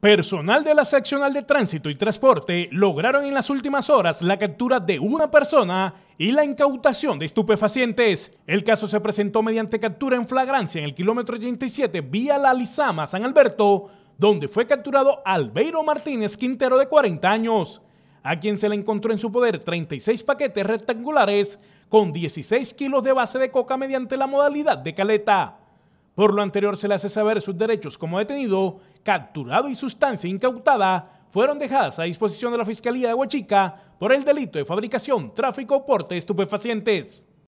Personal de la seccional de tránsito y transporte lograron en las últimas horas la captura de una persona y la incautación de estupefacientes. El caso se presentó mediante captura en flagrancia en el kilómetro 87 vía La Lizama, San Alberto, donde fue capturado Albeiro Martínez Quintero de 40 años, a quien se le encontró en su poder 36 paquetes rectangulares con 16 kilos de base de coca mediante la modalidad de caleta. Por lo anterior se le hace saber sus derechos como detenido, capturado y sustancia incautada fueron dejadas a disposición de la Fiscalía de Huachica por el delito de fabricación, tráfico, porte de estupefacientes.